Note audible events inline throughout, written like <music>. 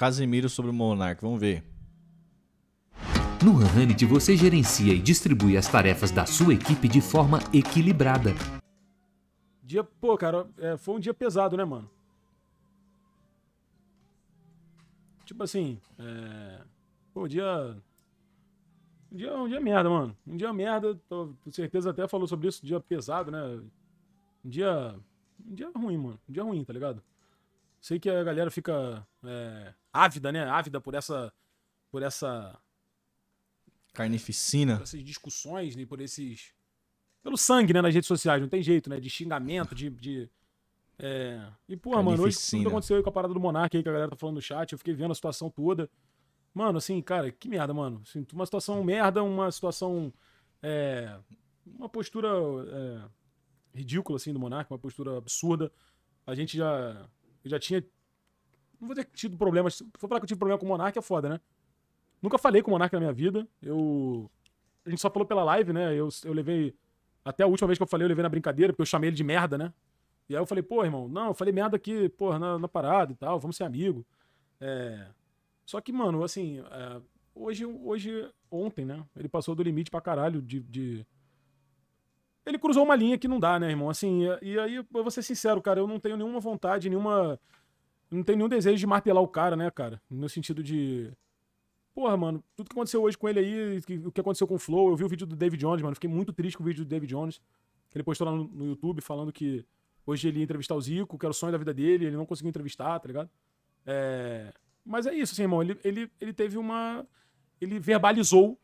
Casemiro sobre o Monark. Vamos ver. No Ranit você gerencia e distribui as tarefas da sua equipe de forma equilibrada. Dia, pô, cara, é, foi um dia pesado, né, mano? Tipo assim, é... pô, um dia. Um dia, um dia merda, mano. Um dia merda, tô, com certeza até falou sobre isso, dia pesado, né? Um dia. Um dia ruim, mano. Um dia ruim, tá ligado? Sei que a galera fica. É ávida, né? Ávida por essa. Por essa. Carnificina. Por essas discussões, né? por esses. Pelo sangue, né? Nas redes sociais, não tem jeito, né? De xingamento, de. de é... E, pô, mano, hoje tudo que aconteceu aí com a parada do Monark aí, que a galera tá falando no chat, eu fiquei vendo a situação toda. Mano, assim, cara, que merda, mano. Assim, uma situação merda, uma situação. É... Uma postura é... ridícula, assim, do Monark, uma postura absurda. A gente já. Eu já tinha não vou ter tido problemas. Se for falar que eu tive problema com o Monark, é foda, né? Nunca falei com o Monark na minha vida. Eu. A gente só falou pela live, né? Eu, eu levei. Até a última vez que eu falei, eu levei na brincadeira, porque eu chamei ele de merda, né? E aí eu falei, pô, irmão, não, eu falei merda aqui, porra, na, na parada e tal, vamos ser amigo. É... Só que, mano, assim, é... hoje, hoje, ontem, né? Ele passou do limite pra caralho de, de. Ele cruzou uma linha que não dá, né, irmão? Assim, e aí eu vou ser sincero, cara, eu não tenho nenhuma vontade, nenhuma não tem nenhum desejo de martelar o cara, né, cara? No sentido de. Porra, mano, tudo que aconteceu hoje com ele aí, o que aconteceu com o Flow, eu vi o vídeo do David Jones, mano. Fiquei muito triste com o vídeo do David Jones. Que ele postou lá no, no YouTube falando que hoje ele ia entrevistar o Zico, que era o sonho da vida dele, ele não conseguiu entrevistar, tá ligado? É... Mas é isso, assim, irmão. Ele, ele, ele teve uma. Ele verbalizou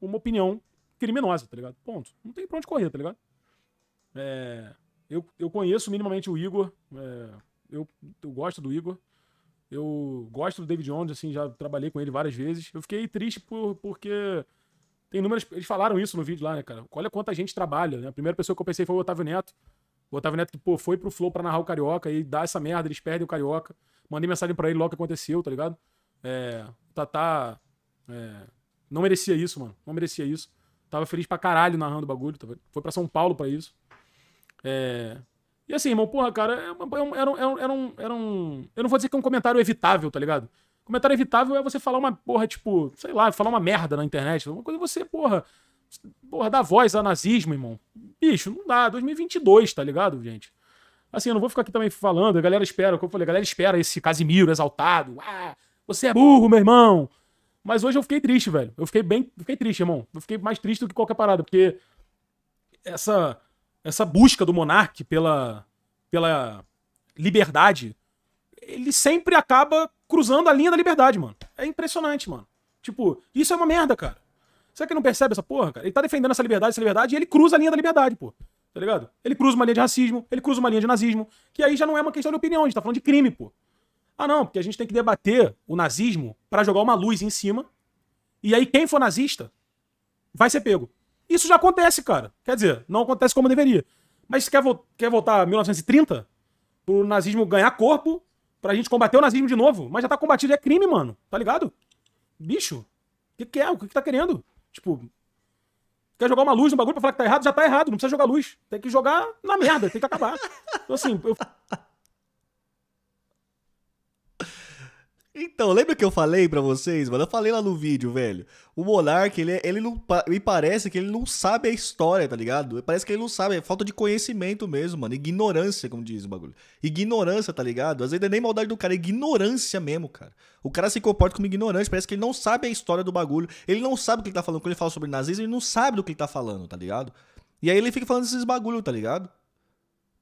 uma opinião criminosa, tá ligado? Ponto. Não tem pra onde correr, tá ligado? É... Eu, eu conheço minimamente o Igor. É eu, eu gosto do Igor. Eu gosto do David Jones, assim, já trabalhei com ele várias vezes. Eu fiquei triste por, porque tem números. Eles falaram isso no vídeo lá, né, cara? Olha quanta gente trabalha, né? A primeira pessoa que eu pensei foi o Otávio Neto. O Otávio Neto que, pô, foi pro Flow pra narrar o Carioca e dá essa merda, eles perdem o Carioca. Mandei mensagem para ele logo que aconteceu, tá ligado? É, Tatá. É, não merecia isso, mano. Não merecia isso. Tava feliz pra caralho narrando o bagulho. Foi pra São Paulo pra isso. É, e assim, irmão, porra, cara, é é era, um, era, um, era um. Eu não vou dizer que é um comentário evitável, tá ligado? Comentário evitável é você falar uma porra, tipo, sei lá, falar uma merda na internet. Uma coisa você, porra, porra, dar voz a nazismo, irmão. Bicho, não dá. 2022, tá ligado, gente? Assim, eu não vou ficar aqui também falando, a galera espera, como eu falei, a galera espera esse Casimiro exaltado. Ah, você é burro, meu irmão. Mas hoje eu fiquei triste, velho. Eu fiquei bem. Fiquei triste, irmão. Eu fiquei mais triste do que qualquer parada, porque essa essa busca do monarca pela, pela liberdade, ele sempre acaba cruzando a linha da liberdade, mano. É impressionante, mano. Tipo, isso é uma merda, cara. Será que ele não percebe essa porra, cara? Ele tá defendendo essa liberdade, essa liberdade, e ele cruza a linha da liberdade, pô. Tá ligado? Ele cruza uma linha de racismo, ele cruza uma linha de nazismo, que aí já não é uma questão de opinião, a gente tá falando de crime, pô. Ah, não, porque a gente tem que debater o nazismo para jogar uma luz em cima, e aí quem for nazista vai ser pego. Isso já acontece, cara. Quer dizer, não acontece como deveria. Mas quer, vo quer voltar a 1930? Pro nazismo ganhar corpo? Pra gente combater o nazismo de novo? Mas já tá combatido, é crime, mano. Tá ligado? Bicho, o que, que é? O que, que tá querendo? Tipo, quer jogar uma luz no bagulho pra falar que tá errado? Já tá errado, não precisa jogar luz. Tem que jogar na merda, tem que acabar. Então, assim, eu. Então, lembra que eu falei para vocês, mano? Eu falei lá no vídeo, velho. O Monark, ele, é, ele não. Me parece que ele não sabe a história, tá ligado? Parece que ele não sabe. É falta de conhecimento mesmo, mano. Ignorância, como diz o bagulho. Ignorância, tá ligado? Às vezes é nem maldade do cara, é ignorância mesmo, cara. O cara se comporta como ignorante, parece que ele não sabe a história do bagulho. Ele não sabe o que ele tá falando. Quando ele fala sobre nazismo, ele não sabe do que ele tá falando, tá ligado? E aí ele fica falando esses bagulho, tá ligado?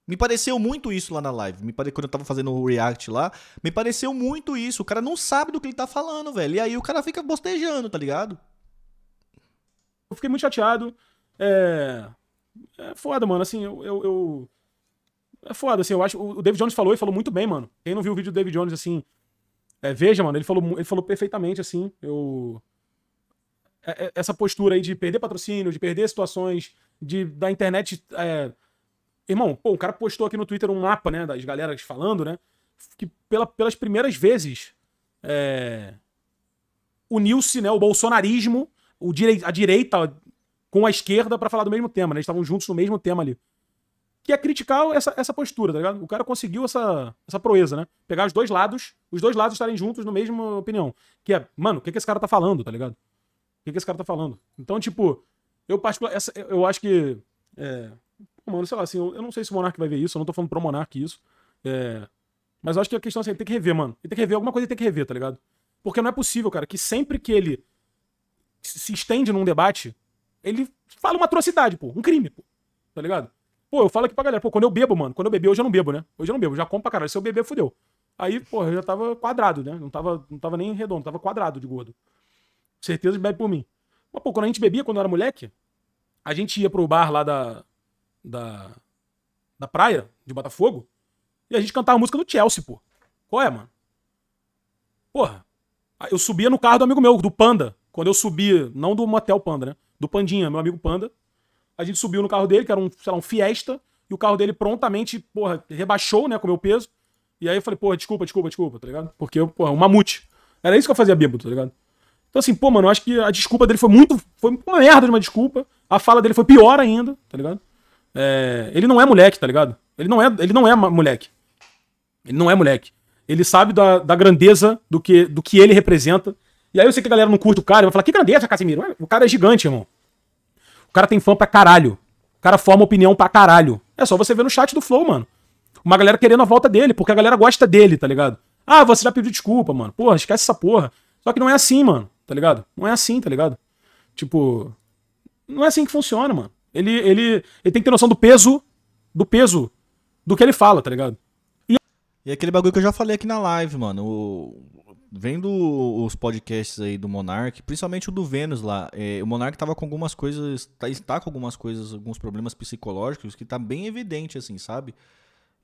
Me pareceu muito isso lá na live. Me pare... Quando eu tava fazendo o react lá, me pareceu muito isso. O cara não sabe do que ele tá falando, velho. E aí o cara fica bostejando, tá ligado? Eu fiquei muito chateado. É. É foda, mano. Assim, eu. eu, eu... É foda, assim, eu acho. O David Jones falou e falou muito bem, mano. Quem não viu o vídeo do David Jones, assim. É, veja, mano, ele falou, ele falou perfeitamente, assim. Eu. É, é, essa postura aí de perder patrocínio, de perder situações, de da internet. É Irmão, pô, o cara postou aqui no Twitter um mapa, né, das galeras falando, né? Que pela, pelas primeiras vezes é, uniu-se né, o bolsonarismo, o direi a direita com a esquerda para falar do mesmo tema, né? Eles estavam juntos no mesmo tema ali. Que é criticar essa, essa postura, tá ligado? O cara conseguiu essa, essa proeza, né? Pegar os dois lados, os dois lados estarem juntos no mesmo opinião. Que é, mano, o que, que esse cara tá falando, tá ligado? O que, que esse cara tá falando? Então, tipo, eu particular, essa, eu acho que é, Mano, sei lá, assim, eu, eu, não sei se o Monark vai ver isso, eu não tô falando pro Monark isso. É... Mas eu acho que a questão é assim, ele tem que rever, mano. Ele tem que rever, alguma coisa ele tem que rever, tá ligado? Porque não é possível, cara, que sempre que ele se estende num debate, ele fala uma atrocidade, pô. Um crime, pô. Tá ligado? Pô, eu falo aqui pra galera, pô, quando eu bebo, mano, quando eu bebi, hoje eu não bebo, né? Hoje eu não bebo, já compro pra caralho. Se eu beber, fudeu. Aí, pô eu já tava quadrado, né? Não tava, não tava nem redondo, tava quadrado de gordo. Certeza que bebe por mim. Mas, pô, quando a gente bebia, quando eu era moleque, a gente ia pro bar lá da, da, da praia de Botafogo e a gente cantava a música do Chelsea, pô. Qual é, mano? Porra. Eu subia no carro do amigo meu, do Panda. Quando eu subi, não do motel Panda, né? Do Pandinha, meu amigo Panda. A gente subiu no carro dele, que era um, sei lá, um Fiesta. E o carro dele prontamente, porra, rebaixou, né, com o meu peso. E aí eu falei, porra, desculpa, desculpa, desculpa, tá ligado? Porque eu, porra, é um mamute. Era isso que eu fazia bêbado, tá ligado? Então, assim, pô, mano, eu acho que a desculpa dele foi muito. Foi uma merda de uma desculpa. A fala dele foi pior ainda, tá ligado? É, ele não é moleque, tá ligado? Ele não é, ele não é moleque. Ele não é moleque. Ele sabe da, da grandeza do que, do que ele representa. E aí eu sei que a galera não curte o cara, vai falar, que grandeza, Casimiro? O cara é gigante, irmão. O cara tem fã pra caralho. O cara forma opinião pra caralho. É só você ver no chat do Flow, mano. Uma galera querendo a volta dele, porque a galera gosta dele, tá ligado? Ah, você já pediu desculpa, mano. Porra, esquece essa porra. Só que não é assim, mano, tá ligado? Não é assim, tá ligado? Tipo, não é assim que funciona, mano. Ele, ele, ele tem que ter noção do peso, do peso do que ele fala, tá ligado? E, e é aquele bagulho que eu já falei aqui na live, mano. O... Vendo os podcasts aí do Monark, principalmente o do Vênus lá, é, o Monark tava com algumas coisas, tá, está com algumas coisas, alguns problemas psicológicos que tá bem evidente, assim, sabe?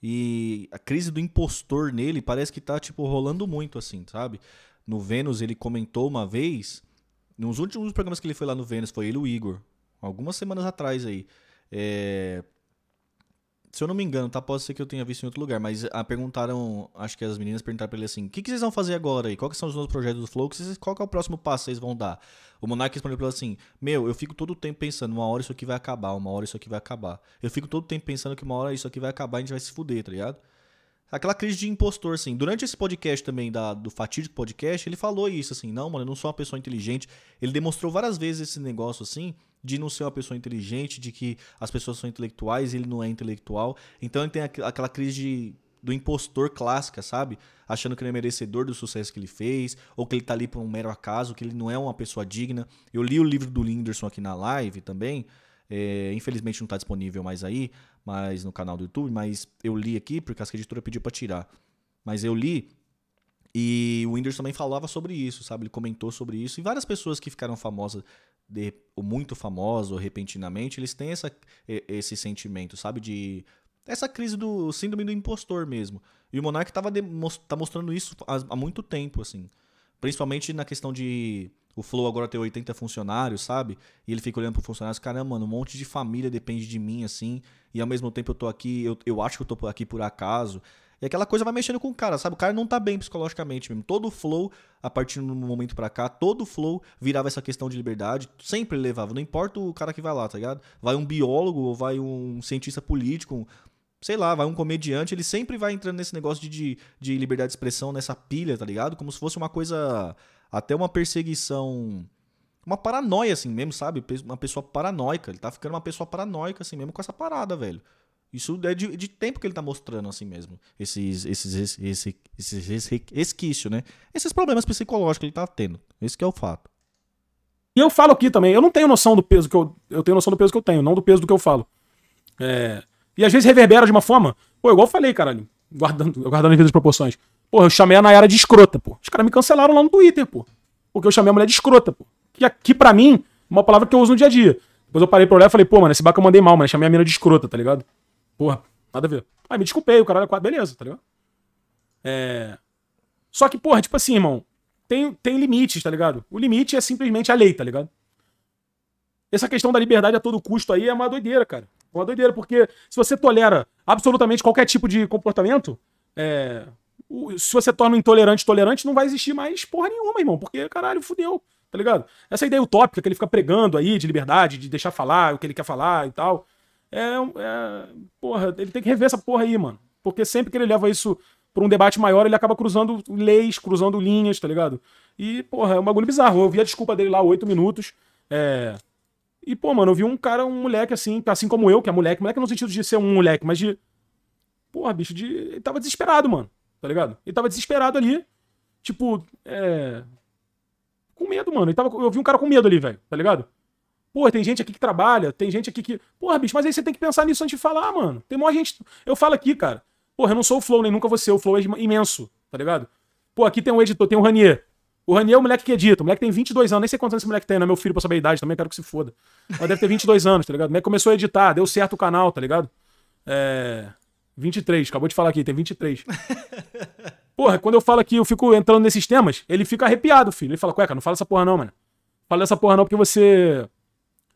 E a crise do impostor nele parece que tá, tipo, rolando muito, assim, sabe? No Vênus ele comentou uma vez, nos últimos programas que ele foi lá no Vênus, foi ele o Igor, algumas semanas atrás aí. É... Se eu não me engano, tá? Pode ser que eu tenha visto em outro lugar, mas a, ah, perguntaram, acho que as meninas perguntaram pra ele assim: o que, que vocês vão fazer agora? aí, quais são os novos projetos do Flow? Qual que é o próximo passo que vocês vão dar? O Monark respondeu pra ela assim: Meu, eu fico todo o tempo pensando, uma hora isso aqui vai acabar, uma hora isso aqui vai acabar. Eu fico todo o tempo pensando que uma hora isso aqui vai acabar e a gente vai se fuder, tá ligado? aquela crise de impostor, assim. Durante esse podcast também, da, do Fatídico Podcast, ele falou isso, assim, não, mano, eu não sou uma pessoa inteligente. Ele demonstrou várias vezes esse negócio, assim, de não ser uma pessoa inteligente, de que as pessoas são intelectuais e ele não é intelectual. Então ele tem aquela crise de, do impostor clássica, sabe? Achando que ele é merecedor do sucesso que ele fez, ou que ele tá ali por um mero acaso, que ele não é uma pessoa digna. Eu li o livro do Linderson aqui na live também, é, infelizmente não está disponível mais aí, mas no canal do YouTube, mas eu li aqui porque a editora pediu para tirar. Mas eu li e o Whindersson também falava sobre isso, sabe? Ele comentou sobre isso. E várias pessoas que ficaram famosas, de, ou muito famosas, ou repentinamente, eles têm essa, esse sentimento, sabe? De. Essa crise do síndrome do impostor mesmo. E o Monark tava de, tá mostrando isso há, há muito tempo, assim. Principalmente na questão de o Flow agora tem 80 funcionários, sabe? E ele fica olhando e funcionários, caramba, mano, um monte de família depende de mim, assim. E ao mesmo tempo eu tô aqui, eu, eu acho que eu tô aqui por acaso. E aquela coisa vai mexendo com o cara, sabe? O cara não tá bem psicologicamente mesmo. Todo o flow, a partir do momento para cá, todo o flow virava essa questão de liberdade, sempre levava, não importa o cara que vai lá, tá ligado? Vai um biólogo ou vai um cientista político, um, sei lá, vai um comediante, ele sempre vai entrando nesse negócio de, de, de liberdade de expressão, nessa pilha, tá ligado? Como se fosse uma coisa até uma perseguição, uma paranoia assim mesmo, sabe? Uma pessoa paranoica, ele tá ficando uma pessoa paranoica assim mesmo com essa parada, velho. Isso é de, de tempo que ele tá mostrando assim mesmo, esses, esses, esse, esse, esse, esse esquício, né? Esses problemas psicológicos que ele tá tendo, esse que é o fato. E eu falo aqui também, eu não tenho noção do peso que eu. Eu tenho noção do peso que eu tenho, não do peso do que eu falo. É, e às vezes reverbera de uma forma. Pô, igual eu falei, caralho, guardando, guardando as proporções. Porra, eu chamei a Nayara de escrota, pô. Os caras me cancelaram lá no Twitter, pô. Porque eu chamei a mulher de escrota, pô. Que aqui, pra mim, é uma palavra que eu uso no dia a dia. Depois eu parei pra olhar e falei, pô, mano, esse baca eu mandei mal, mano. Chamei a mina de escrota, tá ligado? Porra, nada a ver. Aí me desculpei, o caralho era quase. beleza, tá ligado? É. Só que, porra, tipo assim, irmão, tem, tem limites, tá ligado? O limite é simplesmente a lei, tá ligado? Essa questão da liberdade a todo custo aí é uma doideira, cara. É uma doideira, porque se você tolera absolutamente qualquer tipo de comportamento, é, se você torna o intolerante tolerante, não vai existir mais porra nenhuma, irmão, porque caralho, fudeu, tá ligado? Essa é ideia utópica que ele fica pregando aí de liberdade, de deixar falar o que ele quer falar e tal. É, é porra, ele tem que rever essa porra aí, mano. Porque sempre que ele leva isso para um debate maior, ele acaba cruzando leis, cruzando linhas, tá ligado? E, porra, é um bagulho bizarro. Eu vi a desculpa dele lá, oito minutos. É... E, pô, mano, eu vi um cara, um moleque assim, assim como eu, que é moleque, moleque no sentido de ser um moleque, mas de. Porra, bicho, de. Ele tava desesperado, mano tá ligado? Ele tava desesperado ali, tipo, é. Com medo, mano. Ele tava... Eu vi um cara com medo ali, velho, tá ligado? Pô, tem gente aqui que trabalha, tem gente aqui que. Porra, bicho, mas aí você tem que pensar nisso antes de falar, mano. Tem maior gente. Eu falo aqui, cara. Porra, eu não sou o Flow, nem nunca vou ser. O Flow é imenso, tá ligado? Pô, aqui tem um editor, tem um Ranier. O Ranier é o moleque que edita. O moleque tem 22 anos. Nem sei quantos anos esse moleque tem, não é meu filho pra saber a idade também, quero que se foda. Mas deve ter 22 anos, tá ligado? O moleque começou a editar, deu certo o canal, tá ligado? É. 23, acabou de falar aqui, tem 23. <laughs> Porra, quando eu falo aqui, eu fico entrando nesses temas, ele fica arrepiado, filho. Ele fala, cueca, não fala essa porra não, mano. Fala essa porra não porque você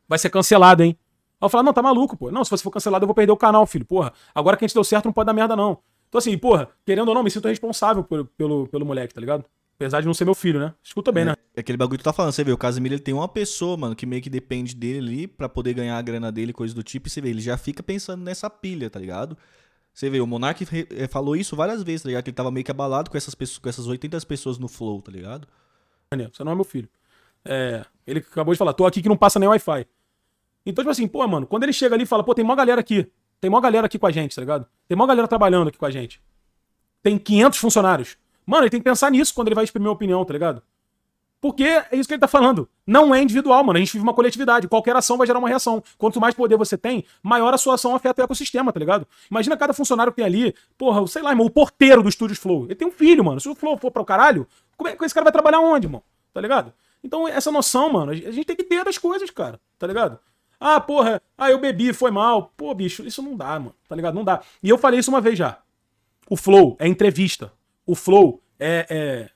vai ser cancelado, hein. Aí eu falo, não, tá maluco, pô. Não, se você for cancelado, eu vou perder o canal, filho. Porra, agora que a gente deu certo, não pode dar merda, não. Então, assim, porra, querendo ou não, me sinto responsável pelo, pelo, pelo moleque, tá ligado? Apesar de não ser meu filho, né? Escuta bem, é, né? É aquele bagulho que tu tá falando, você vê, o Casimiro ele tem uma pessoa, mano, que meio que depende dele ali pra poder ganhar a grana dele, coisa do tipo, e você vê, ele já fica pensando nessa pilha, tá ligado? Você vê, o Monark eh, falou isso várias vezes, tá ligado? Que ele tava meio que abalado com essas, pessoas, com essas 80 pessoas no Flow, tá ligado? Você não é meu filho. É, ele acabou de falar, tô aqui que não passa nem Wi-Fi. Então, tipo assim, pô, mano, quando ele chega ali e fala, pô, tem mó galera aqui. Tem mó galera aqui com a gente, tá ligado? Tem mó galera trabalhando aqui com a gente. Tem 500 funcionários. Mano, ele tem que pensar nisso quando ele vai exprimir a opinião, tá ligado? Porque é isso que ele tá falando. Não é individual, mano. A gente vive uma coletividade. Qualquer ação vai gerar uma reação. Quanto mais poder você tem, maior a sua ação afeta o ecossistema, tá ligado? Imagina cada funcionário que tem ali, porra, sei lá, irmão, o porteiro do estúdio Flow. Ele tem um filho, mano. Se o Flow for para o caralho, como é que esse cara vai trabalhar onde, irmão? Tá ligado? Então, essa noção, mano, a gente tem que ter das coisas, cara. Tá ligado? Ah, porra, ah, eu bebi, foi mal. Pô, bicho, isso não dá, mano. Tá ligado? Não dá. E eu falei isso uma vez já. O Flow é entrevista. O Flow é, é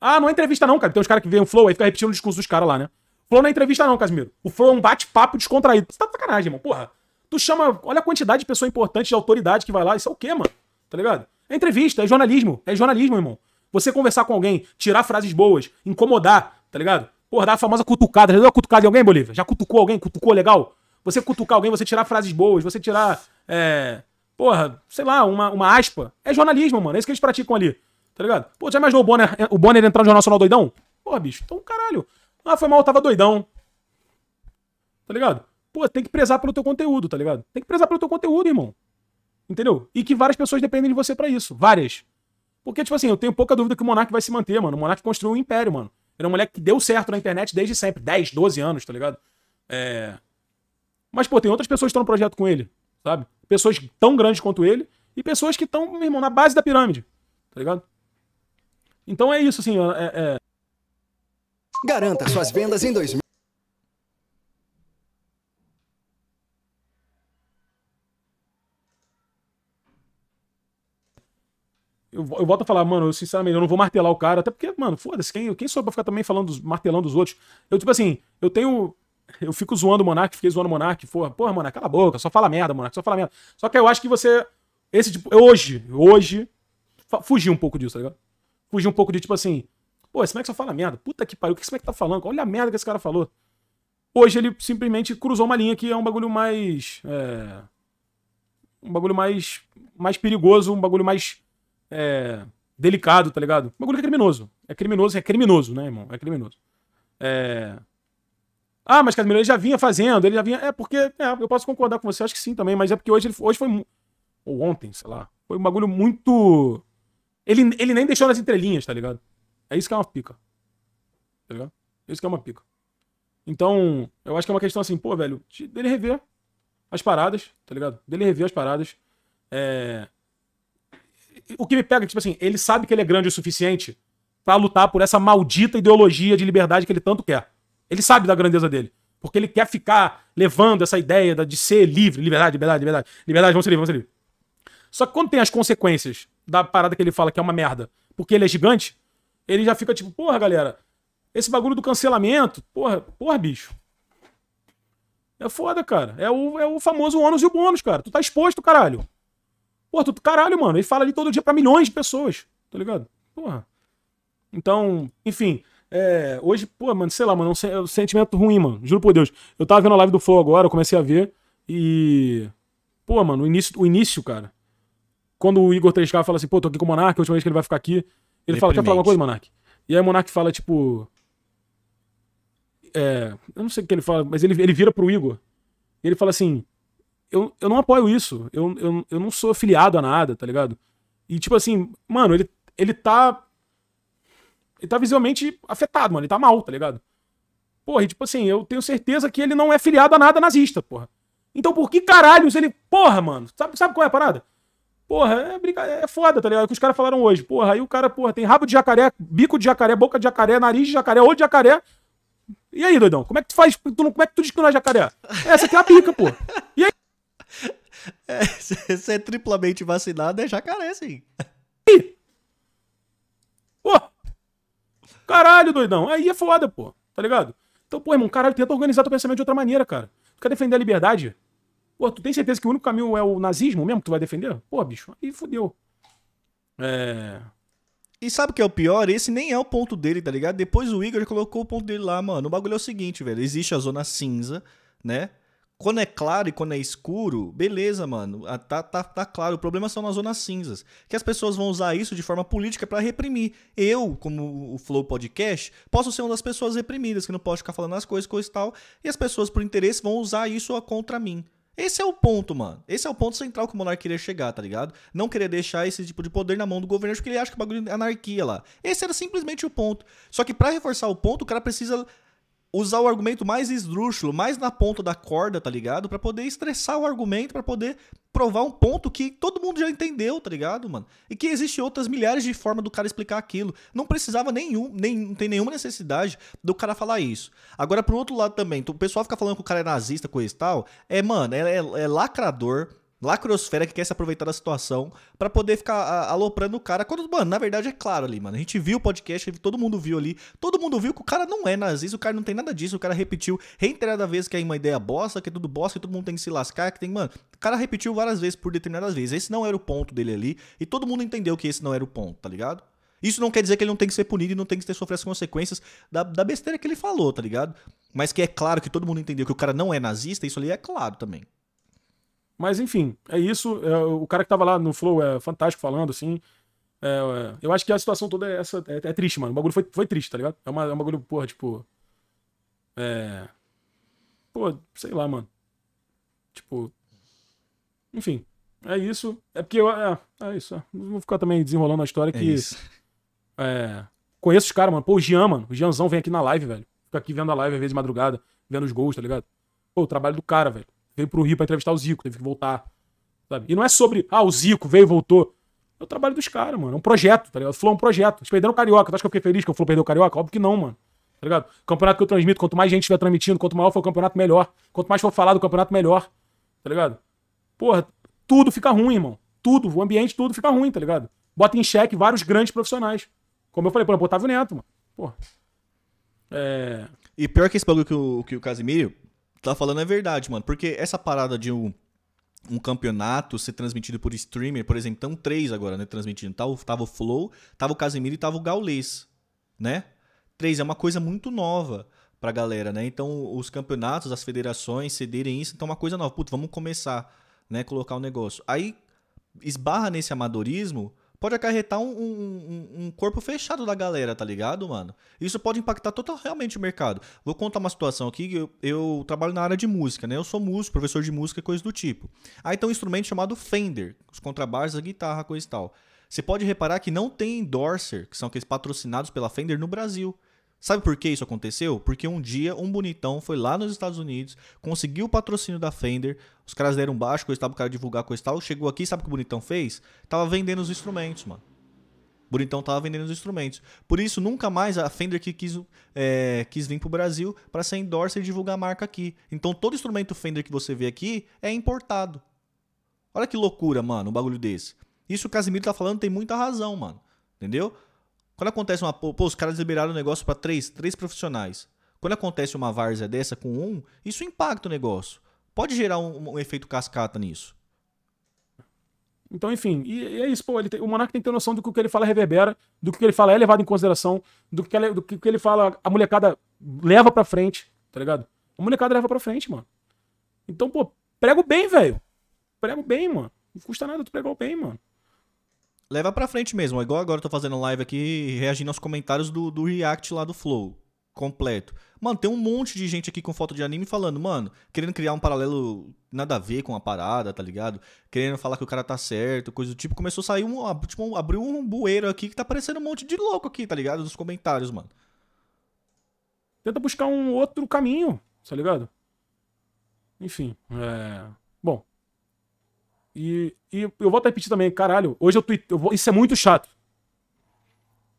ah, não é entrevista não, cara. Tem uns caras que veem o Flow aí fica repetindo o discurso dos caras lá, né? Flow não é entrevista não, Casimiro. O Flow é um bate-papo descontraído. Você tá de sacanagem, irmão. Porra. Tu chama... Olha a quantidade de pessoa importante, de autoridade que vai lá. Isso é o quê, mano? Tá ligado? É entrevista, é jornalismo. É jornalismo, irmão. Você conversar com alguém, tirar frases boas, incomodar, tá ligado? Porra, dar a famosa cutucada. Já deu a cutucada de alguém, Bolívia? Já cutucou alguém? Cutucou legal? Você cutucar alguém, você tirar frases boas, você tirar. É, porra, sei lá, uma, uma aspa. É jornalismo, mano. É isso que eles praticam ali. Tá ligado? Pô, já imaginou o Bonner, o Bonner entrar no Jornal Nacional doidão? Porra, bicho, então caralho. Ah, foi mal, tava doidão. Tá ligado? Pô, tem que prezar pelo teu conteúdo, tá ligado? Tem que prezar pelo teu conteúdo, irmão. Entendeu? E que várias pessoas dependem de você para isso. Várias. Porque, tipo assim, eu tenho pouca dúvida que o Monark vai se manter, mano. O Monark construiu um império, mano. Ele é um moleque que deu certo na internet desde sempre. 10, 12 anos, tá ligado? É... Mas, pô, tem outras pessoas que estão no projeto com ele, sabe? Pessoas tão grandes quanto ele e pessoas que estão, meu irmão, na base da pirâmide, tá ligado? Então é isso, assim. É, é... Garanta suas vendas em 2000. Eu, eu, volto a falar, mano, eu sinceramente eu não vou martelar o cara, até porque, mano, foda-se, quem, quem sou eu pra ficar também falando dos, martelando os outros? Eu, tipo assim, eu tenho. Eu fico zoando o Monark, fiquei zoando o Monark, porra, porra, Monark, cala a boca, só fala merda, Monark, só fala merda. Só que eu acho que você. Esse tipo. hoje, hoje. fugir um pouco disso, tá ligado? fugir um pouco de tipo assim, pô, esse moleque só fala merda. Puta que pariu, o que esse moleque tá falando? Olha a merda que esse cara falou. Hoje ele simplesmente cruzou uma linha que é um bagulho mais. É, um bagulho mais. mais perigoso, um bagulho mais. É, delicado, tá ligado? Um bagulho é criminoso. É criminoso, é criminoso, né, irmão? É criminoso. É. Ah, mas Casimiro ele já vinha fazendo, ele já vinha. É porque. É, eu posso concordar com você, acho que sim também, mas é porque hoje, ele, hoje foi. Ou ontem, sei lá. Foi um bagulho muito ele, ele nem deixou nas entrelinhas, tá ligado? É isso que é uma pica. Tá ligado? É isso que é uma pica. Então, eu acho que é uma questão assim, pô, velho, dele rever as paradas, tá ligado? Dele rever as paradas. É... O que me pega é que, tipo assim, ele sabe que ele é grande o suficiente para lutar por essa maldita ideologia de liberdade que ele tanto quer. Ele sabe da grandeza dele. Porque ele quer ficar levando essa ideia de ser livre, liberdade, liberdade, liberdade, liberdade, vamos ser livres, vamos ser livres. Só que quando tem as consequências da parada que ele fala que é uma merda, porque ele é gigante, ele já fica tipo, porra, galera, esse bagulho do cancelamento, porra, porra, bicho. É foda, cara. É o, é o famoso ônus e o bônus, cara. Tu tá exposto, caralho. Porra, tu, caralho, mano. Ele fala ali todo dia para milhões de pessoas, tá ligado? Porra. Então, enfim. É, hoje, pô, mano, sei lá, mano, é, é um sentimento ruim, mano. Juro por Deus. Eu tava vendo a live do Flow agora, eu comecei a ver. E. Pô, mano, o início, o início, cara. Quando o Igor 3K fala assim, pô, tô aqui com o Monark, a última vez que ele vai ficar aqui, ele Deprimente. fala, quer falar uma coisa, Monark? E aí o Monark fala, tipo. É, eu não sei o que ele fala, mas ele, ele vira pro Igor. E ele fala assim: eu, eu não apoio isso. Eu, eu, eu não sou afiliado a nada, tá ligado? E tipo assim, mano, ele, ele tá. Ele tá visivelmente afetado, mano. Ele tá mal, tá ligado? Porra, e tipo assim, eu tenho certeza que ele não é filiado a nada nazista, porra. Então por que caralhos ele. Porra, mano. Sabe, sabe qual é a parada? Porra, é, brincadeira, é foda, tá ligado? É o que os caras falaram hoje. Porra, aí o cara, porra, tem rabo de jacaré, bico de jacaré, boca de jacaré, nariz de jacaré, olho de jacaré. E aí, doidão? Como é que tu faz? Tu, como é que tu diz que não é jacaré? Essa aqui é a pica, pô. E aí? <laughs> É, é triplamente vacinado, é jacaré, sim. E? Pô! Caralho, doidão. Aí é foda, pô. Tá ligado? Então, pô, irmão, caralho, tenta organizar teu pensamento de outra maneira, cara. Tu quer defender a liberdade? Pô, tu tem certeza que o único caminho é o nazismo mesmo que tu vai defender? Pô, bicho, aí fodeu. É. E sabe o que é o pior? Esse nem é o ponto dele, tá ligado? Depois o Igor colocou o ponto dele lá, mano. O bagulho é o seguinte, velho. Existe a zona cinza, né? Quando é claro e quando é escuro, beleza, mano. Ah, tá, tá, tá claro. O problema são nas zonas cinzas. Que as pessoas vão usar isso de forma política para reprimir. Eu, como o Flow Podcast, posso ser uma das pessoas reprimidas, que não pode ficar falando as coisas, coisa e tal. E as pessoas, por interesse, vão usar isso contra mim. Esse é o ponto, mano. Esse é o ponto central que o Monark queria chegar, tá ligado? Não querer deixar esse tipo de poder na mão do governo, porque ele acha que o bagulho é anarquia lá. Esse era simplesmente o ponto. Só que para reforçar o ponto, o cara precisa usar o argumento mais esdrúxulo, mais na ponta da corda, tá ligado? Para poder estressar o argumento, para poder provar um ponto que todo mundo já entendeu, tá ligado, mano? E que existe outras milhares de formas do cara explicar aquilo. Não precisava nenhum, nem não tem nenhuma necessidade do cara falar isso. Agora, pro outro lado também, o pessoal fica falando que o cara é nazista, coisa e tal, é, mano, é, é, é lacrador, lacrosfera que quer se aproveitar da situação para poder ficar aloprando o cara. Quando, mano, na verdade é claro ali, mano. A gente viu o podcast, todo mundo viu ali, todo mundo viu que o cara não é nazista, o cara não tem nada disso, o cara repetiu reiterada vez que é uma ideia bosta, que é tudo bosta, que todo mundo tem que se lascar, que tem, mano. O cara repetiu várias vezes por determinadas vezes. Esse não era o ponto dele ali, e todo mundo entendeu que esse não era o ponto, tá ligado? Isso não quer dizer que ele não tem que ser punido e não tem que ter sofrer as consequências da, da besteira que ele falou, tá ligado? Mas que é claro que todo mundo entendeu que o cara não é nazista, isso ali é claro também. Mas enfim, é isso. É, o cara que tava lá no Flow é fantástico falando, assim. É, é, eu acho que a situação toda é essa. É, é, triste, mano. O bagulho foi, foi triste, tá ligado? É, uma, é um bagulho, porra, tipo. É. Pô, sei lá, mano. Tipo. Enfim, é isso. É porque eu. É, é isso. É. Não vou ficar também desenrolando a história que. Conheço os caras, mano. Pô, o Jean, mano. O Jeanzão vem aqui na live, velho. Fica aqui vendo a live às vezes de madrugada, vendo os gols, tá ligado? Pô, o trabalho do cara, velho veio pro Rio para entrevistar o Zico, teve que voltar. Sabe? E não é sobre, ah, o Zico veio, voltou. É o trabalho dos caras, mano. É um projeto, tá ligado? O Flow é um projeto. Eles perderam o Carioca. Tu acha que eu fiquei feliz que o Flow perdeu o Carioca? Óbvio que não, mano. Tá ligado? Campeonato que eu transmito, quanto mais gente estiver transmitindo, quanto maior for o campeonato, melhor. Quanto mais for falar do campeonato, melhor. Tá ligado? Porra, tudo fica ruim, irmão. Tudo, o ambiente, tudo fica ruim, tá ligado? Bota em xeque vários grandes profissionais. Como eu falei, por exemplo, Otávio Neto, mano. Porra. É... E pior que esse bagulho que o, que o Casimiro, tá falando é verdade, mano. Porque essa parada de um, um campeonato ser transmitido por streamer, por exemplo, então três agora, né? Transmitindo. Tava, tá tava o Flow, tava o Casemiro e tava o Gaules, né? Três é uma coisa muito nova pra galera, né? Então os campeonatos, as federações cederem isso, então é uma coisa nova. Putz, vamos começar, né? Colocar o um negócio. Aí esbarra nesse amadorismo pode acarretar um, um, um, corpo fechado da galera, tá ligado, mano? Isso pode impactar totalmente o mercado. Vou contar uma situação aqui, eu, eu trabalho na área de música, né? Eu sou músico, professor de música e coisa do tipo. Aí tem um instrumento chamado Fender, os contrabaixos, a guitarra, coisa e tal. Você pode reparar que não tem endorser, que são aqueles patrocinados pela Fender no Brasil. Sabe por que isso aconteceu? Porque um dia um bonitão foi lá nos Estados Unidos, conseguiu o patrocínio da Fender, os caras deram baixo, coisa tal, o cara divulgar coisa tal, chegou aqui, sabe o que o bonitão fez? Tava vendendo os instrumentos, mano. bonitão tava vendendo os instrumentos. Por isso, nunca mais a Fender que quis, é, quis vir pro Brasil para ser endorser e divulgar a marca aqui. Então todo instrumento Fender que você vê aqui é importado. Olha que loucura, mano, um bagulho desse. Isso o Casimiro tá falando tem muita razão, mano. Entendeu? Quando acontece uma. Pô, os caras liberaram o negócio para três, três profissionais. Quando acontece uma várzea dessa com um, isso impacta o negócio. Pode gerar um, um efeito cascata nisso. Então, enfim, e, e é isso, pô. Tem, o Monarca tem que ter noção do que o que ele fala é reverbera, do que que ele fala é levado em consideração, do que, ele, do que, ele fala a molecada leva pra frente, tá ligado? A molecada leva pra frente, mano. Então, pô, prego bem, velho. Prego bem, mano. Não custa nada tu pregar bem, mano leva pra frente mesmo. Igual agora eu tô fazendo live aqui, reagindo aos comentários do, do React lá do Flow. Completo. Mano, tem um monte de gente aqui com foto de anime falando, mano, querendo criar um paralelo nada a ver com a parada, tá ligado? Querendo falar que o cara tá certo, coisa do tipo. Começou a sair um. Tipo, abriu um bueiro aqui que tá parecendo um monte de louco aqui, tá ligado? Nos comentários, mano. Tenta buscar um outro caminho, tá ligado? Enfim, é. Bom, e, e eu volto a repetir também, caralho, hoje eu tuitei. Isso é muito chato.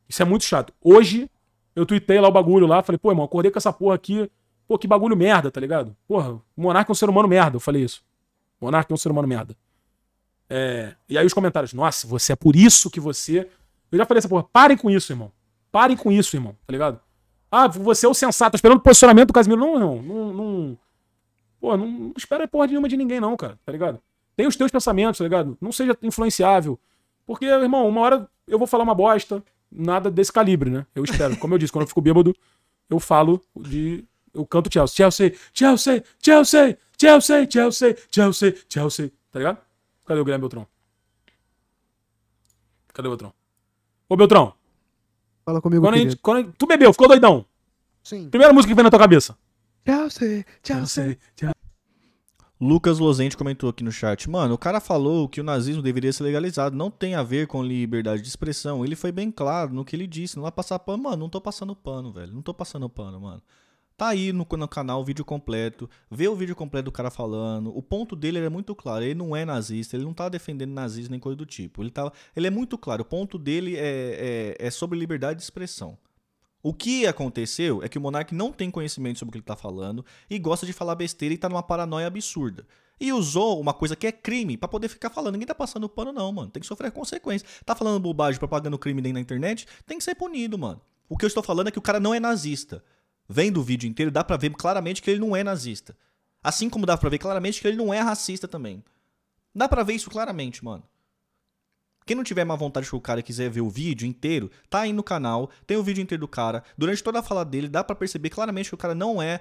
Isso é muito chato. Hoje eu tuitei lá o bagulho lá, falei, pô, irmão, acordei com essa porra aqui. Pô, que bagulho merda, tá ligado? Porra, o Monarca é um ser humano merda, eu falei isso. O Monarca é um ser humano merda. É... E aí os comentários, nossa, você é por isso que você. Eu já falei essa porra, parem com isso, irmão. Parem com isso, irmão, tá ligado? Ah, você é o sensato, tô esperando o posicionamento do Casimiro. Não, irmão, não. não... Pô, não, não espera porra nenhuma de ninguém, não, cara, tá ligado? Tem os teus pensamentos, tá ligado? Não seja influenciável. Porque, irmão, uma hora eu vou falar uma bosta, nada desse calibre, né? Eu espero. Como eu disse, quando eu fico bêbado, eu falo de. Eu canto Chelsea. Chelsea, Chelsea, Chelsea, Chelsea, Chelsea, Chelsea, Chelsea. Tá ligado? Cadê o Guilherme Beltrão? Cadê o Beltrão? Ô, Beltrão. Fala comigo, quando, gente, quando Tu bebeu, ficou doidão. Sim. Primeira música que vem na tua cabeça. Chelsea, Chelsea, Chelsea, Lucas Lozente comentou aqui no chat, mano, o cara falou que o nazismo deveria ser legalizado, não tem a ver com liberdade de expressão. Ele foi bem claro no que ele disse, não vai passar pano. Mano, não tô passando pano, velho. Não tô passando pano, mano. Tá aí no, no canal o vídeo completo. Vê o vídeo completo do cara falando. O ponto dele é muito claro. Ele não é nazista, ele não tá defendendo nazismo nem coisa do tipo. Ele, tá, ele é muito claro. O ponto dele é, é, é sobre liberdade de expressão. O que aconteceu é que o Monark não tem conhecimento sobre o que ele está falando e gosta de falar besteira e está numa paranoia absurda. E usou uma coisa que é crime para poder ficar falando. Ninguém tá passando pano, não, mano. Tem que sofrer consequências. Tá falando bobagem, propagando crime dentro da internet? Tem que ser punido, mano. O que eu estou falando é que o cara não é nazista. Vendo o vídeo inteiro, dá pra ver claramente que ele não é nazista. Assim como dá pra ver claramente que ele não é racista também. Dá pra ver isso claramente, mano. Quem não tiver má vontade com o cara e quiser ver o vídeo inteiro, tá aí no canal, tem o vídeo inteiro do cara. Durante toda a fala dele, dá para perceber claramente que o cara não é,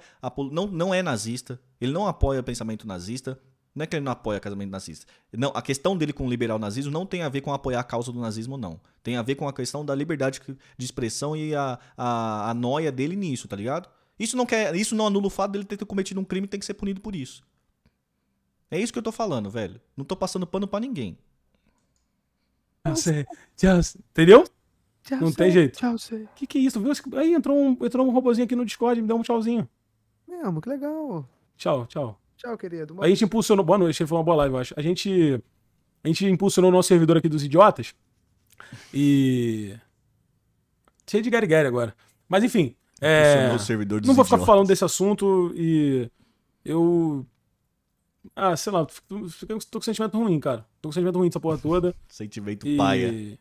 não, não é nazista, ele não apoia pensamento nazista. Não é que ele não apoia casamento nazista. Não, a questão dele com o liberal nazismo não tem a ver com apoiar a causa do nazismo, não. Tem a ver com a questão da liberdade de expressão e a, a, a noia dele nisso, tá ligado? Isso não, quer, isso não anula o fato dele ter cometido um crime e tem que ser punido por isso. É isso que eu tô falando, velho. Não tô passando pano para ninguém. Chelsea, Chelsea. Entendeu? Chelsea, não tem jeito. Chelsea. Que que é isso? Aí entrou um, entrou um robozinho aqui no Discord, me deu um tchauzinho. Mesmo, que legal. Tchau, tchau. Tchau, querido. Boa a gente impulsionou. Boa noite, foi uma boa live, eu acho. A gente, a gente impulsionou o nosso servidor aqui dos idiotas. E. Cheio de Garigari agora. Mas enfim. É... O servidor dos não vou ficar idiotas. falando desse assunto e. Eu ah, sei lá, tô, tô com sentimento ruim, cara. Tô com sentimento ruim dessa porra toda. <laughs> sentimento e... paia.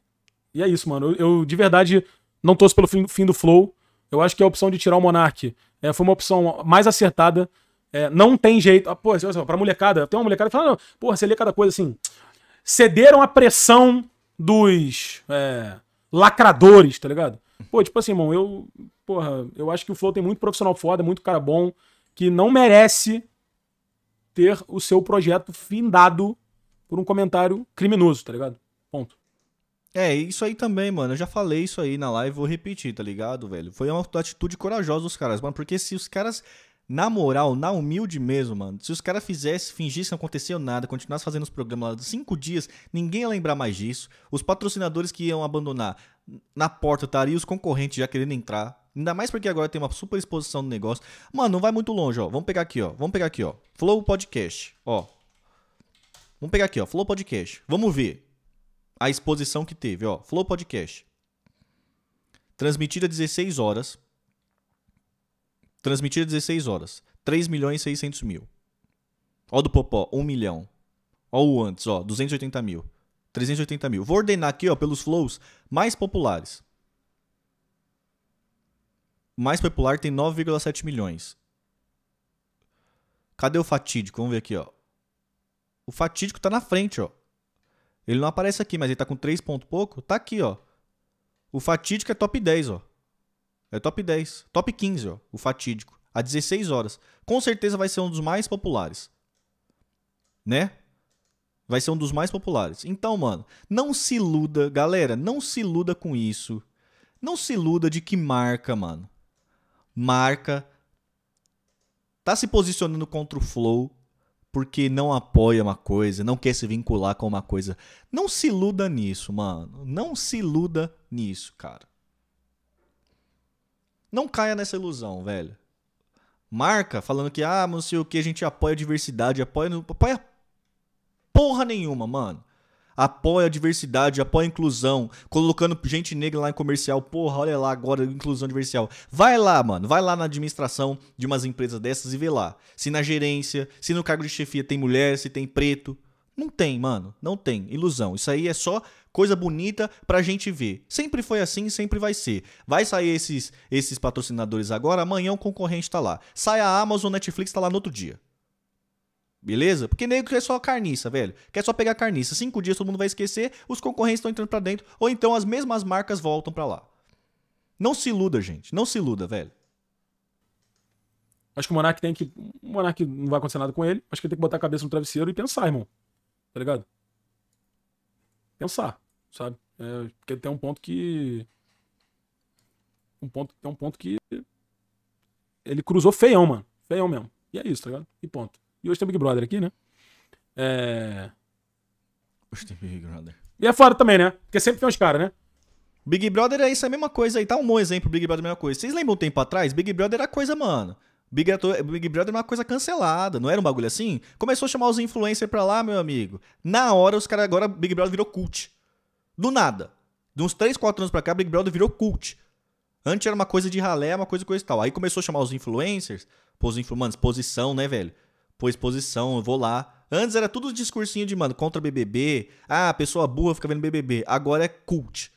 E é isso, mano. Eu, eu de verdade não torço pelo fim, fim, do Flow. Eu acho que a opção de tirar o Monark é, foi uma opção mais acertada. É, não tem jeito. Ah, pô, assim, pra molecada, tem uma molecada que fala, não, porra, você lê cada coisa assim. Cederam à pressão dos é, lacradores, tá ligado? Pô, tipo assim, irmão, eu. Porra, eu acho que o Flow tem muito profissional foda, muito cara bom, que não merece ter o seu projeto findado por um comentário criminoso, tá ligado? Ponto. É, isso aí também, mano. Eu já falei isso aí na live, vou repetir, tá ligado, velho? Foi uma atitude corajosa dos caras, mano, porque se os caras na moral, na humilde mesmo, mano. Se os caras fizessem, fingissem que não aconteceu nada, continuassem fazendo os programas lá de cinco dias, ninguém ia lembrar mais disso. Os patrocinadores que iam abandonar na porta estariam tá os concorrentes já querendo entrar. Ainda mais porque agora tem uma super exposição do negócio. Mano, não vai muito longe, ó. Vamos pegar aqui, ó. Vamos pegar aqui, ó. Flow Podcast, ó. Vamos pegar aqui, ó. Flow Podcast. Vamos ver a exposição que teve, ó. Flow Podcast. Transmitida 16 horas. Transmitida 16 horas. 3 milhões e 600 mil. Ó do Popó, 1 milhão. Ó o antes, ó, 280 mil. 380 mil. Vou ordenar aqui, ó, pelos flows mais populares mais popular tem 9,7 milhões. Cadê o fatídico? Vamos ver aqui, ó. O fatídico tá na frente, ó. Ele não aparece aqui, mas ele tá com 3 ponto pouco. Tá aqui, ó. O fatídico é top 10, ó. É top 10. Top 15, ó. O fatídico. A 16 horas. Com certeza vai ser um dos mais populares. Né? Vai ser um dos mais populares. Então, mano, não se iluda, galera, não se iluda com isso. Não se iluda de que marca, mano marca, tá se posicionando contra o flow porque não apoia uma coisa, não quer se vincular com uma coisa. Não se iluda nisso, mano. Não se iluda nisso, cara. Não caia nessa ilusão, velho. Marca falando que, ah, não sei o que, a gente apoia a diversidade, apoia, apoia porra nenhuma, mano apoia a diversidade, apoia a inclusão, colocando gente negra lá em comercial. Porra, olha lá agora, inclusão diversial. Vai lá, mano, vai lá na administração de umas empresas dessas e vê lá. Se na gerência, se no cargo de chefia tem mulher, se tem preto. Não tem, mano, não tem. Ilusão. Isso aí é só coisa bonita pra gente ver. Sempre foi assim, sempre vai ser. Vai sair esses, esses patrocinadores agora, amanhã o concorrente tá lá. Sai a Amazon, Netflix tá lá no outro dia. Beleza? Porque nego quer só carniça, velho. Quer só pegar carniça. Cinco dias todo mundo vai esquecer, os concorrentes estão entrando para dentro, ou então as mesmas marcas voltam para lá. Não se iluda, gente. Não se iluda, velho. Acho que o Monark tem que. O Monark não vai acontecer nada com ele. Acho que ele tem que botar a cabeça no travesseiro e pensar, irmão. Tá ligado? Pensar, sabe? É, porque tem um ponto que. Um ponto, tem um ponto que. Ele cruzou feião, mano. Feião mesmo. E é isso, tá ligado? E ponto. E hoje tem Big Brother aqui, né? É. Hoje tem Big Brother. E é fora também, né? Porque sempre tem uns caras, né? Big Brother é isso, é a mesma coisa aí. Tá um bom exemplo, Big Brother é a mesma coisa. Vocês lembram um tempo atrás? Big Brother era coisa, mano. Big, Big Brother era uma coisa cancelada, não era um bagulho assim? Começou a chamar os influencers pra lá, meu amigo. Na hora, os caras agora, Big Brother virou cult. Do nada. De uns 3, 4 anos pra cá, Big Brother virou cult. Antes era uma coisa de ralé, uma coisa coisa e tal. Aí começou a chamar os influencers, pô, os influ... mano, exposição, né, velho? por exposição, eu vou lá. Antes era tudo discursinho de, mano, contra BBB. Ah, pessoa burra fica vendo BBB. Agora é cult.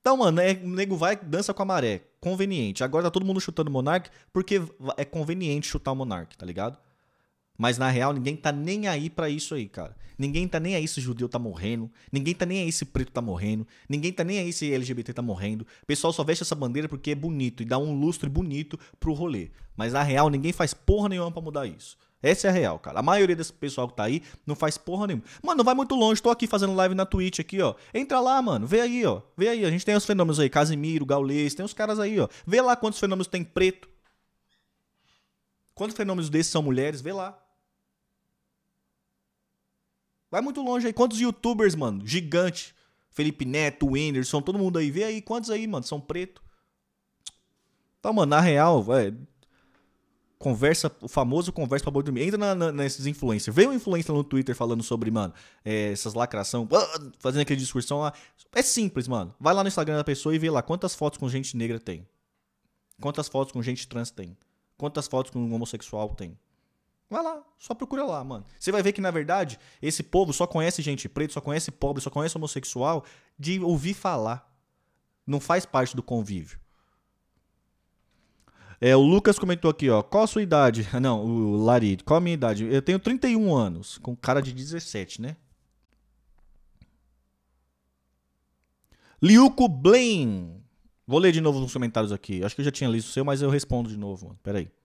Então, mano, é, o nego vai, dança com a maré. Conveniente. Agora tá todo mundo chutando Monark porque é conveniente chutar o Monark, tá ligado? Mas na real, ninguém tá nem aí para isso aí, cara. Ninguém tá nem aí se judeu tá morrendo. Ninguém tá nem aí se preto tá morrendo. Ninguém tá nem aí se LGBT tá morrendo. O pessoal só veste essa bandeira porque é bonito e dá um lustre bonito pro rolê. Mas na real, ninguém faz porra nenhuma pra mudar isso. Essa é a real, cara. A maioria desse pessoal que tá aí não faz porra nenhuma. Mano, não vai muito longe. Tô aqui fazendo live na Twitch aqui, ó. Entra lá, mano. Vê aí, ó. Vê aí. A gente tem os fenômenos aí. Casimiro, Gaules, tem os caras aí, ó. Vê lá quantos fenômenos tem preto. Quantos fenômenos desses são mulheres? Vê lá. Vai muito longe aí. Quantos youtubers, mano? Gigante. Felipe Neto, Whindersson, todo mundo aí. Vê aí quantos aí, mano, são preto. Então, mano, na real, velho é, conversa, o famoso conversa pra boi dormir. Entra na, na, nesses influencers. Vem um influencer no Twitter falando sobre, mano, é, essas lacração, ah, fazendo aquele discursão lá. É simples, mano. Vai lá no Instagram da pessoa e vê lá quantas fotos com gente negra tem. Quantas fotos com gente trans tem. Quantas fotos com homossexual tem. Vai lá, só procura lá, mano. Você vai ver que, na verdade, esse povo só conhece gente preta, só conhece pobre, só conhece homossexual de ouvir falar. Não faz parte do convívio. É, o Lucas comentou aqui, ó. Qual a sua idade? <laughs> Não, o Lari, qual a minha idade? Eu tenho 31 anos, com cara de 17, né? Liuco Blaine. Vou ler de novo nos comentários aqui. Acho que eu já tinha lido o seu, mas eu respondo de novo, Peraí.